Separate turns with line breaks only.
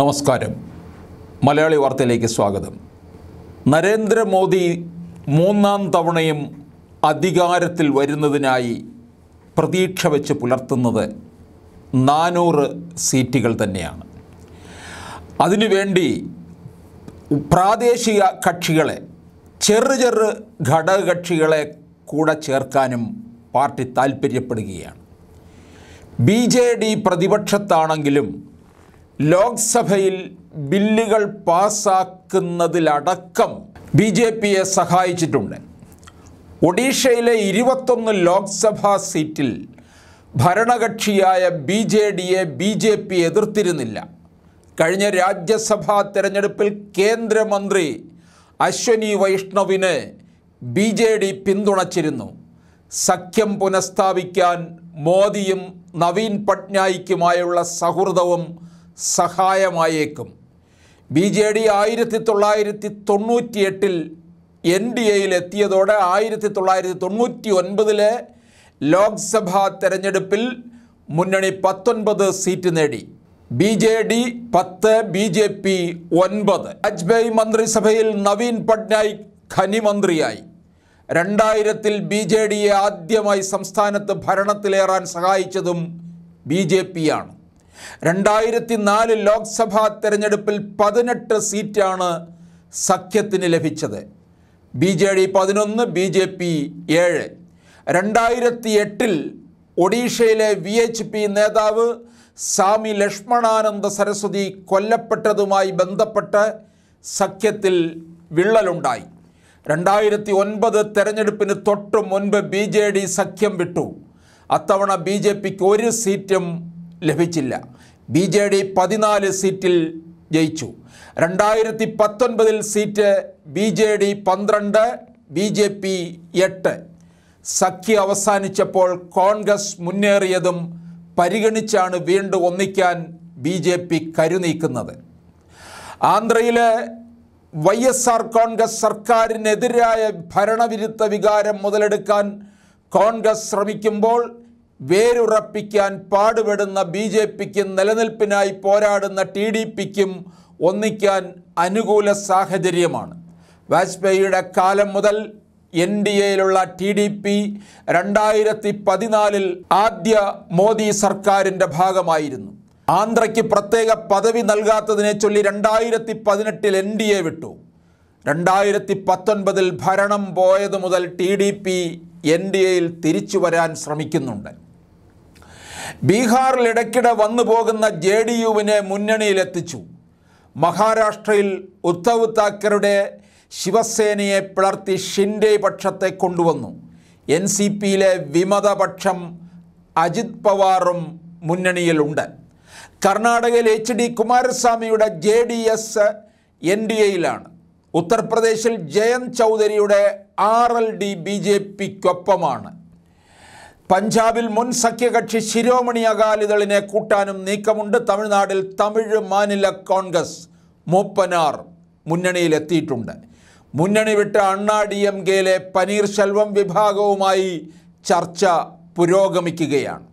നമസ്കാരം മലയാളി വാർത്തയിലേക്ക് സ്വാഗതം നരേന്ദ്രമോദി മൂന്നാം തവണയും അധികാരത്തിൽ വരുന്നതിനായി പ്രതീക്ഷ വെച്ച് പുലർത്തുന്നത് നാനൂറ് സീറ്റുകൾ തന്നെയാണ് അതിനുവേണ്ടി പ്രാദേശിക കക്ഷികളെ ചെറു ചെറു ഘടകകക്ഷികളെ കൂടെ ചേർക്കാനും പാർട്ടി താൽപ്പര്യപ്പെടുകയാണ് ബി ജെ ഡി പ്രതിപക്ഷത്താണെങ്കിലും ലോക്സഭയിൽ ബില്ലുകൾ പാസാക്കുന്നതിലടക്കം ബി ജെ പിയെ സഹായിച്ചിട്ടുണ്ട് ഒഡീഷയിലെ ഇരുപത്തൊന്ന് ലോക്സഭാ സീറ്റിൽ ഭരണകക്ഷിയായ ബി ജെ ഡിയെ ബി ജെ പി എതിർത്തിരുന്നില്ല കഴിഞ്ഞ രാജ്യസഭാ തെരഞ്ഞെടുപ്പിൽ കേന്ദ്രമന്ത്രി അശ്വനി വൈഷ്ണവിനെ ബി ജെ ഡി പിന്തുണച്ചിരുന്നു സഖ്യം പുനഃസ്ഥാപിക്കാൻ മോദിയും നവീൻ പട്നായിക്കുമായുള്ള സൗഹൃദവും സഹായമായേക്കും ബി ജെ ഡി ആയിരത്തി തൊള്ളായിരത്തി തൊണ്ണൂറ്റി എട്ടിൽ എൻ ഡി എയിൽ എത്തിയതോടെ ആയിരത്തി തൊള്ളായിരത്തി തൊണ്ണൂറ്റി ഒൻപതിലെ ലോക്സഭാ തെരഞ്ഞെടുപ്പിൽ മുന്നണി പത്തൊൻപത് സീറ്റ് നേടി ബി ജെ ഡി പത്ത് ബി ജെ പി ഒൻപത് വാജ്പേയി മന്ത്രിസഭയിൽ നവീൻ പട്നായിക് ഖനിമന്ത്രിയായി രണ്ടായിരത്തിൽ ബി ജെ ഡിയെ ആദ്യമായി സംസ്ഥാനത്ത് ഭരണത്തിലേറാൻ സഹായിച്ചതും ബി ജെ പിയാണ് രണ്ടായിരത്തി നാല് ലോക്സഭാ തെരഞ്ഞെടുപ്പിൽ പതിനെട്ട് സീറ്റാണ് സഖ്യത്തിന് ലഭിച്ചത് ബി ജെ ഡി പതിനൊന്ന് ബി ജെ പി ഏഴ് രണ്ടായിരത്തി എട്ടിൽ ഒഡീഷയിലെ വി എച്ച് പി നേതാവ് സ്വാമി ലക്ഷ്മണാനന്ദ സരസ്വതി കൊല്ലപ്പെട്ടതുമായി ബന്ധപ്പെട്ട് സഖ്യത്തിൽ വിള്ളലുണ്ടായി രണ്ടായിരത്തി ഒൻപത് തെരഞ്ഞെടുപ്പിന് തൊട്ടു മുൻപ് ബി ജെ ഡി സഖ്യം വിട്ടു അത്തവണ ബി ജെ പിക്ക് ഒരു സീറ്റും ലഭിച്ചില്ല ബി ജെ ഡി പതിനാല് സീറ്റിൽ ജയിച്ചു രണ്ടായിരത്തി പത്തൊൻപതിൽ സീറ്റ് ബി ജെ ഡി പന്ത്രണ്ട് ബി ജെ പി എട്ട് സഖ്യ അവസാനിച്ചപ്പോൾ കോൺഗ്രസ് മുന്നേറിയതും പരിഗണിച്ചാണ് വീണ്ടും ഒന്നിക്കാൻ ബി ജെ പി കരുനീക്കുന്നത് ആന്ധ്രയിലെ വൈ എസ് ആർ കോൺഗ്രസ് സർക്കാരിനെതിരായ ഭരണവിരുദ്ധ വികാരം മുതലെടുക്കാൻ കോൺഗ്രസ് ശ്രമിക്കുമ്പോൾ വേരുറപ്പിക്കാൻ പാടുപെടുന്ന ബി ജെ പിക്കും നിലനിൽപ്പിനായി പോരാടുന്ന ടി ഡി പിക്കും ഒന്നിക്കാൻ അനുകൂല സാഹചര്യമാണ് വാജ്പേയിയുടെ കാലം മുതൽ എൻ ഡി എയിലുള്ള ടി ഡി പി രണ്ടായിരത്തി പതിനാലിൽ ആദ്യ മോദി സർക്കാരിൻ്റെ ഭാഗമായിരുന്നു ആന്ധ്രയ്ക്ക് പ്രത്യേക പദവി നൽകാത്തതിനെ ചൊല്ലി രണ്ടായിരത്തി പതിനെട്ടിൽ എൻ ഡി എ വിട്ടു രണ്ടായിരത്തി പത്തൊൻപതിൽ ഭരണം പോയതു മുതൽ T D P N D എയിൽ തിരിച്ചു വരാൻ ശ്രമിക്കുന്നുണ്ട് ബീഹാറിൽ ഇടയ്ക്കിടെ വന്നു പോകുന്ന ജെ ഡി യുവിനെ മുന്നണിയിലെത്തിച്ചു മഹാരാഷ്ട്രയിൽ ഉദ്ധവ് താക്കറുടെ ശിവസേനയെ പിളർത്തി ഷിൻഡെ പക്ഷത്തെ കൊണ്ടുവന്നു എൻ സി പിയിലെ വിമതപക്ഷം അജിത് പവാറും മുന്നണിയിലുണ്ട് കർണാടകയിൽ എച്ച് ഡി കുമാരസ്വാമിയുടെ J D S N D എയിലാണ് ഉത്തർപ്രദേശിൽ ജയന്ത് ചൗധരിയുടെ R L D B J പിക്കൊപ്പമാണ് പഞ്ചാബിൽ മുൻ സഖ്യകക്ഷി ശിരോമണി അകാലിദളിനെ കൂട്ടാനും നീക്കമുണ്ട് തമിഴ്നാട്ടിൽ തമിഴ് മാനില കോൺഗ്രസ് മൂപ്പനാർ മുന്നണിയിലെത്തിയിട്ടുണ്ട് മുന്നണി വിട്ട അണ്ണാ ഡി എം കെയിലെ പനീർശെൽവം വിഭാഗവുമായി ചർച്ച പുരോഗമിക്കുകയാണ്